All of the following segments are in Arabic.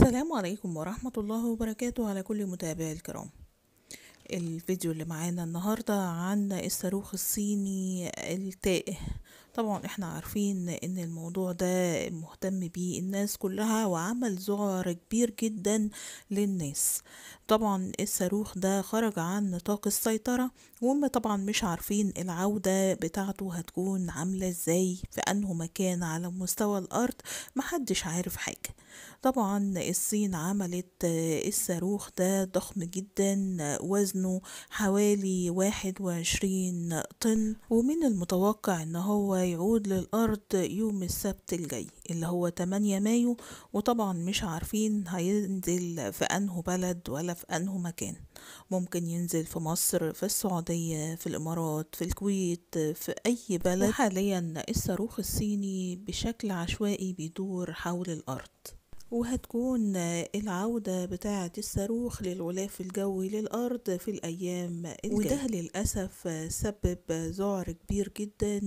السلام عليكم ورحمة الله وبركاته على كل متابعي الكرام الفيديو اللي معانا النهاردة عن الصاروخ الصيني التائه طبعا احنا عارفين ان الموضوع ده مهتم بيه الناس كلها وعمل زعر كبير جدا للناس طبعا الصاروخ ده خرج عن نطاق السيطرة وهم طبعا مش عارفين العودة بتاعته هتكون عاملة ازاي في انه مكان على مستوى الارض محدش عارف حاجة طبعا الصين عملت الصاروخ ده ضخم جدا وزنه حوالي واحد وعشرين طن ومن المتوقع ان هو يعود للارض يوم السبت الجاي اللي هو 8 مايو وطبعا مش عارفين هينزل في انه بلد ولا في في أنه مكان ممكن ينزل في مصر في السعودية في الإمارات في الكويت في أي بلد حاليا الصاروخ الصيني بشكل عشوائي بيدور حول الأرض وهتكون العودة بتاعة الصاروخ للغلاف الجوي للأرض في الأيام الجاية وده للأسف سبب ذعر كبير جدا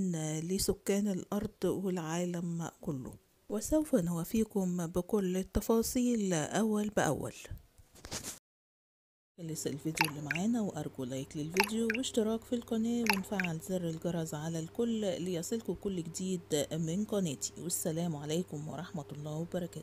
لسكان الأرض والعالم كله وسوف نوافيكم بكل التفاصيل أول بأول خلص الفيديو اللي معانا وأرجو لايك للفيديو واشتراك في القناة ونفعل زر الجرس على الكل ليصلكوا كل جديد من قناتي والسلام عليكم ورحمة الله وبركاته